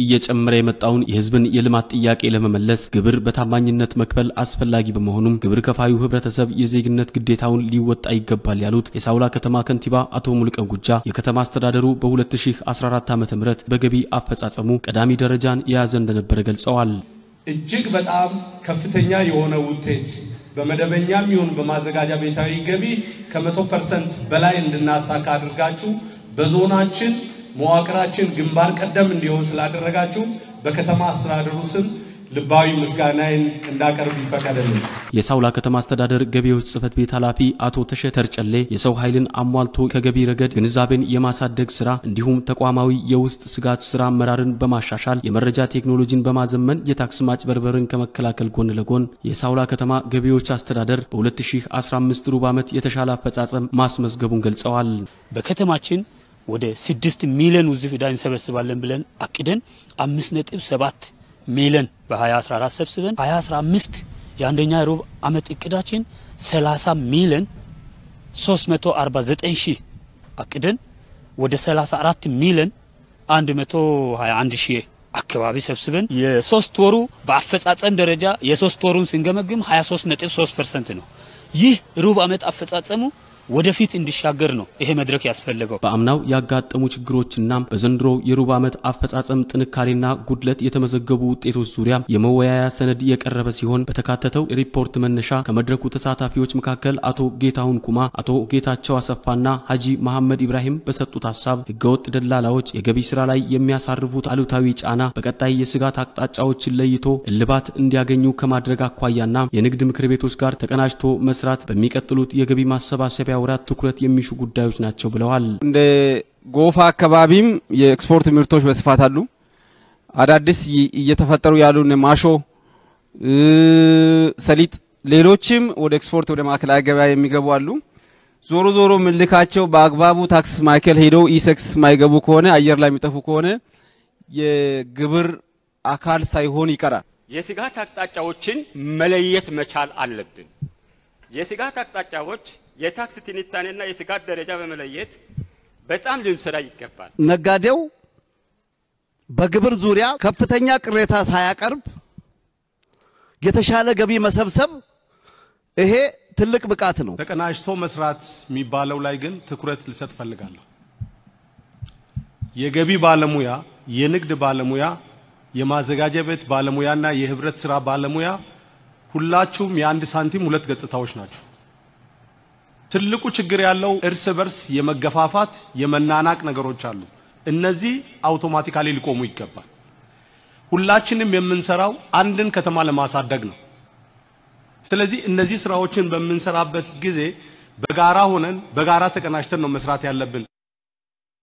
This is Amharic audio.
እየጨመረ የመጣውን የህዝብን የልማት ጥያቄ ለመመለስ ግብር በታማኝነት መክፈል አስፈላጊ በመሆኑም ግብር ከፋዩ ህብረተሰብ የዜግነት ግዴታውን ሊወጣ ይገባል ያሉት የሳውላ ከተማ ከንቲባ አቶ ሙልቀን ጉጃ የከተማ አስተዳደሩ በ2014 ዓ ም በገቢ አፈጻጸሙ ቀዳሚ ደረጃን የያዘ እንደነበረ ገልጸዋል። እጅግ በጣም ከፍተኛ የሆነ ውጤት በመደበኛም ይሁን በማዘጋጃ ቤታዊ ገቢ ከመቶ ፐርሰንት በላይ እንድናሳካ አድርጋችሁ በዞናችን መዋቅራችን ግንባር ቀደም እንዲሆን ስላደረጋችሁ በከተማ አስተዳደሩ ስም ልባዊ ምስጋናዬን እንዳቀርብ ይፈቀደልኝ። የሳውላ ከተማ አስተዳደር ገቢዎች ጽህፈት ቤት ኃላፊ አቶ ተሸተር ጨሌ የሰው ኃይልን አሟልቶ ከገቢ ረገድ ግንዛቤን የማሳደግ ስራ እንዲሁም ተቋማዊ የውስጥ ስጋት ስራ አመራርን በማሻሻል የመረጃ ቴክኖሎጂን በማዘመን የታክስ ማጭበርበርን ከመከላከል ጎን ለጎን የሳውላ ከተማ ገቢዎች አስተዳደር በ2015 ሩብ ዓመት የተሻለ አፈጻጸም ማስመዝገቡን ገልጸዋል። በከተማችን ወደ ስድስት ሚሊዮን ውዝፍ ዕዳ እንሰበስባለን ብለን አቅደን አምስት ነጥብ ሰባት ሚሊዮን በ2014 ሰብስበን 2015 የአንደኛ ሩብ ዓመት እቅዳችን 30 ሚሊዮን 349 ሺህ አቅደን ወደ 34 ሚሊዮን 121 ሺህ አካባቢ ሰብስበን የሶስት ወሩ በአፈጻጸም ደረጃ የሶስት ወሩን ስንገመግም 23.3 ፐርሰንት ነው። ይህ ሩብ ዓመት አፈጻጸሙ ወደፊት እንዲሻገር ነው ይሄ መድረክ ያስፈልገው። በአምናው ያጋጠሙ ችግሮችና በዘንድሮ የሩብ ዓመት አፈጻጸም ጥንካሬና ጉድለት የተመዘገቡ ውጤቶች ዙሪያ የመወያያ ሰነድ የቀረበ ሲሆን በተካተተው ሪፖርት መነሻ ከመድረኩ ተሳታፊዎች መካከል አቶ ጌታሁን ኩማ፣ አቶ ጌታቸው አሰፋና ሀጂ መሐመድ ኢብራሂም በሰጡት ሀሳብ ህገወጥ ደላላዎች የገቢ ስራ ላይ የሚያሳርፉት አሉታዊ ጫና በቀጣይ የስጋት አቅጣጫዎችን ለይቶ እልባት እንዲያገኙ ከማድረግ አኳያና የንግድ ምክር ቤቶች ጋር ተቀናጅቶ መስራት በሚቀጥሉት የገቢ ማሰባሰቢያ ወራት ትኩረት የሚሹ ጉዳዮች ናቸው ብለዋል። እንደ ጎፋ አካባቢም የኤክስፖርት ምርቶች በስፋት አሉ። አዳዲስ እየተፈጠሩ ያሉ ማሾ፣ ሰሊጥ፣ ሌሎችም ወደ ኤክስፖርት ወደ ማዕከላዊ ገበያ የሚገቡ አሉ። ዞሮ ዞሮ ምልካቸው በአግባቡ ታክስ ማዕከል ሄደው ኢሴክስ ማይገቡ ከሆነ አየር ላይ የሚጠፉ ከሆነ የግብር አካል ሳይሆን ይቀራል። የስጋት አቅጣጫዎችን መለየት መቻል አለብን። የስጋት አቅጣጫዎች የታክስ ትንታኔና የስጋት ደረጃ በመለየት በጣም ልንሰራ ይገባል። ነጋዴው በግብር ዙሪያ ከፍተኛ ቅሬታ ሳያቀርብ የተሻለ ገቢ መሰብሰብ ይሄ ትልቅ ብቃት ነው። ተቀናጅቶ መስራት የሚባለው ላይ ግን ትኩረት ልሰጥ ፈልጋለሁ። የገቢ ባለሙያ፣ የንግድ ባለሙያ፣ የማዘጋጃ ቤት ባለሙያና የህብረት ስራ ባለሙያ ሁላችሁም የአንድ ሳንቲም ሁለት ገጽታዎች ናቸው። ትልቁ ችግር ያለው እርስ በርስ የመገፋፋት የመናናቅ ነገሮች አሉ። እነዚህ አውቶማቲካሊ ሊቆሙ ይገባል። ሁላችንም የምንሰራው አንድን ከተማ ለማሳደግ ነው። ስለዚህ እነዚህ ስራዎችን በምንሰራበት ጊዜ በጋራ ሆነን በጋራ ተቀናጅተን ነው መስራት ያለብን።